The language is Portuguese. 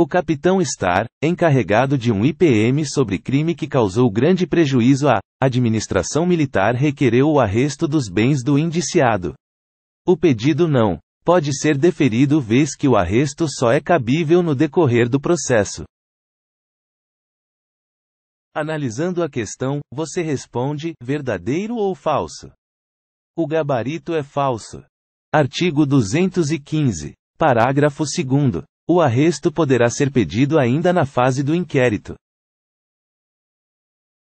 O capitão Star, encarregado de um IPM sobre crime que causou grande prejuízo à administração militar, requereu o arresto dos bens do indiciado. O pedido não pode ser deferido, vez que o arresto só é cabível no decorrer do processo. Analisando a questão, você responde: verdadeiro ou falso? O gabarito é falso. Artigo 215. Parágrafo 2. O arresto poderá ser pedido ainda na fase do inquérito.